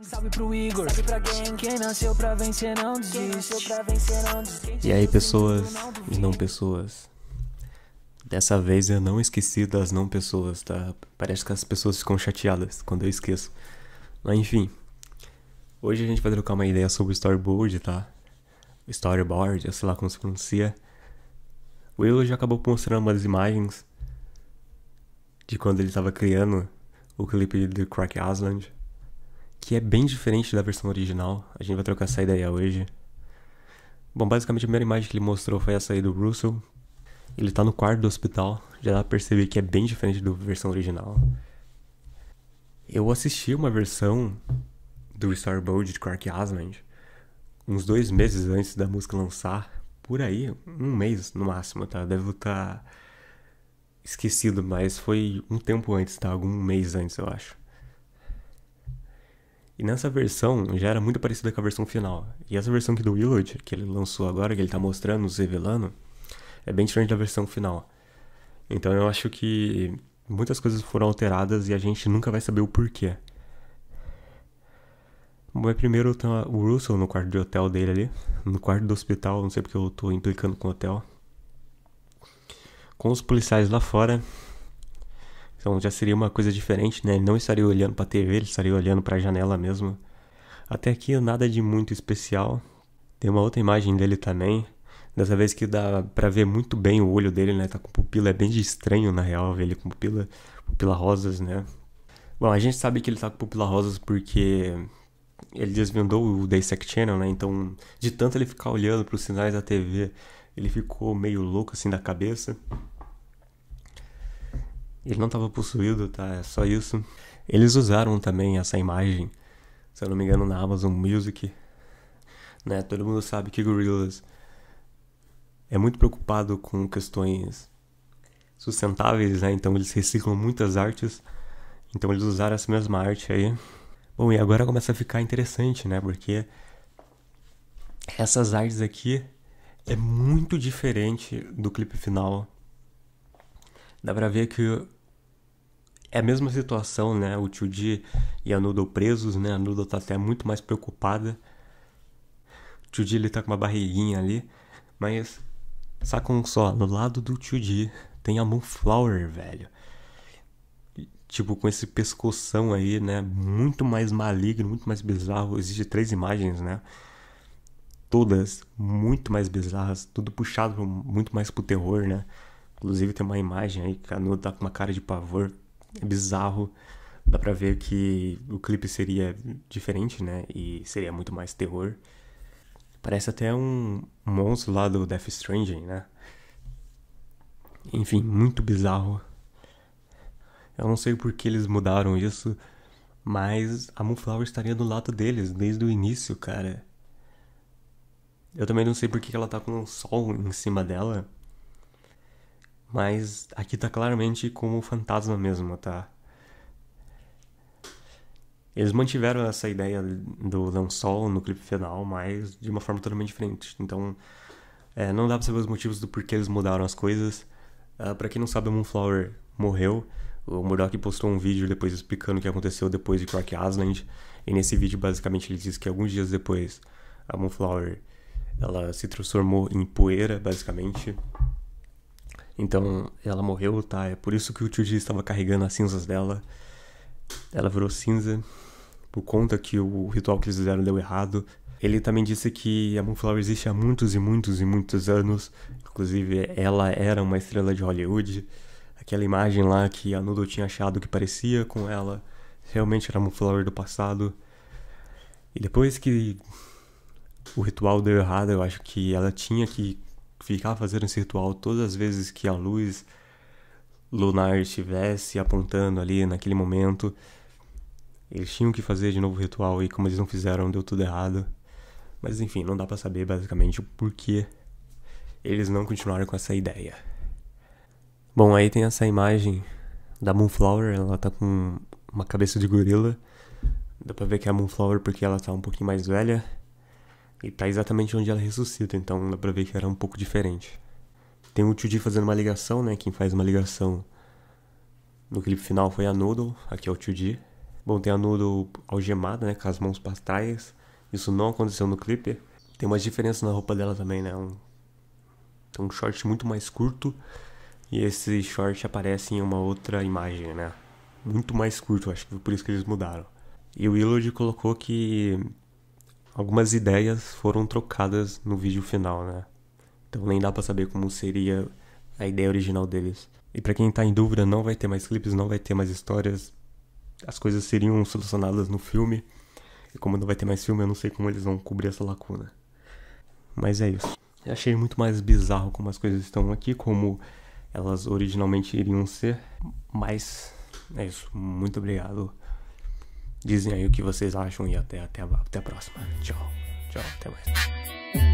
Salve pro Igor, salve pra quem, quem nasceu pra vencer não desiste. E aí pessoas e não pessoas. Dessa vez eu não esqueci das não pessoas, tá? Parece que as pessoas ficam chateadas quando eu esqueço. Mas enfim, hoje a gente vai trocar uma ideia sobre storyboard, tá? Storyboard, eu sei lá como se pronuncia. O Will já acabou mostrando umas imagens de quando ele estava criando o clipe de Crack Island que é bem diferente da versão original. A gente vai trocar essa ideia hoje. Bom, basicamente a primeira imagem que ele mostrou foi essa aí do Russell. Ele tá no quarto do hospital, já dá pra perceber que é bem diferente da versão original. Eu assisti uma versão do Restore Bold de Clark Asmund uns dois meses antes da música lançar, por aí, um mês no máximo, tá? Devo estar tá esquecido, mas foi um tempo antes, tá? Algum mês antes, eu acho. E nessa versão já era muito parecida com a versão final. E essa versão aqui do Willard, que ele lançou agora, que ele tá mostrando, nos revelando, é bem diferente da versão final. Então eu acho que muitas coisas foram alteradas e a gente nunca vai saber o porquê. Mas primeiro tá o Russell no quarto de hotel dele ali, no quarto do hospital, não sei porque eu tô implicando com o hotel. Com os policiais lá fora, então já seria uma coisa diferente, né? Ele não estaria olhando para a TV, ele estaria olhando para a janela mesmo. Até aqui nada de muito especial. Tem uma outra imagem dele também. Dessa vez que dá para ver muito bem o olho dele, né? Tá com pupila, é bem de estranho na real ver ele com pupila, pupila rosas, né? Bom, a gente sabe que ele tá com pupila rosas porque ele desvendou o Daysec Channel, né? Então, de tanto ele ficar olhando para os sinais da TV, ele ficou meio louco assim da cabeça. Ele não estava possuído, tá? É só isso. Eles usaram também essa imagem, se eu não me engano, na Amazon Music. Né? Todo mundo sabe que Gorillaz é muito preocupado com questões sustentáveis, né? Então eles reciclam muitas artes. Então eles usaram essa mesma arte aí. Bom, e agora começa a ficar interessante, né? Porque essas artes aqui é muito diferente do clipe final. Dá pra ver que é a mesma situação, né? O tio Di e a Noodle presos, né? A Noodle tá até muito mais preocupada. O tio Di, ele tá com uma barriguinha ali. Mas, sacam só, no lado do tio Di tem a Moonflower, velho. Tipo, com esse pescoção aí, né? Muito mais maligno, muito mais bizarro. Existem três imagens, né? Todas muito mais bizarras, tudo puxado muito mais pro terror, né? Inclusive tem uma imagem aí que a Nuda tá com uma cara de pavor bizarro. Dá pra ver que o clipe seria diferente, né? E seria muito mais terror. Parece até um monstro lá do Death Stranding, né? Enfim, muito bizarro. Eu não sei por que eles mudaram isso, mas a Moonflower estaria do lado deles desde o início, cara. Eu também não sei por que ela tá com um sol em cima dela. Mas aqui tá claramente como fantasma mesmo, tá? Eles mantiveram essa ideia do lençol no clipe final, mas de uma forma totalmente diferente. Então, é, não dá pra saber os motivos do porquê eles mudaram as coisas. Uh, ah, para quem não sabe, o Moonflower morreu. O Murdoch postou um vídeo depois explicando o que aconteceu depois de Clark Asland. E nesse vídeo, basicamente, ele diz que alguns dias depois, a Moonflower ela se transformou em poeira, basicamente. Então ela morreu, tá? É por isso que o tio G estava carregando as cinzas dela. Ela virou cinza por conta que o ritual que eles fizeram deu errado. Ele também disse que a Moonflower existe há muitos e muitos e muitos anos. Inclusive, ela era uma estrela de Hollywood. Aquela imagem lá que a Noodle tinha achado que parecia com ela realmente era a Moonflower do passado. E depois que o ritual deu errado, eu acho que ela tinha que ficar fazendo esse ritual todas as vezes que a luz lunar estivesse apontando ali naquele momento. Eles tinham que fazer de novo o ritual e como eles não fizeram, deu tudo errado. Mas enfim, não dá para saber basicamente o porquê eles não continuaram com essa ideia. Bom, aí tem essa imagem da Moonflower, ela tá com uma cabeça de gorila. Dá pra ver que é a Moonflower porque ela tá um pouquinho mais velha e tá exatamente onde ela ressuscita, então dá pra ver que era é um pouco diferente. Tem o Tio fazendo uma ligação, né? Quem faz uma ligação no clipe final foi a Noodle, aqui é o Tio Bom, tem a Noodle algemada, né? Com as mãos para trás. Isso não aconteceu no clipe. Tem umas diferenças na roupa dela também, né? Um, tem um short muito mais curto. E esse short aparece em uma outra imagem, né? Muito mais curto, acho que por isso que eles mudaram. E o Willard colocou que algumas ideias foram trocadas no vídeo final, né? Então nem dá para saber como seria a ideia original deles. E para quem tá em dúvida, não vai ter mais clipes, não vai ter mais histórias. As coisas seriam solucionadas no filme. E como não vai ter mais filme, eu não sei como eles vão cobrir essa lacuna. Mas é isso. Eu achei muito mais bizarro como as coisas estão aqui, como elas originalmente iriam ser. Mas é isso. Muito obrigado Dizem aí o que vocês acham e até, até, até a próxima. Tchau. Tchau. Até mais.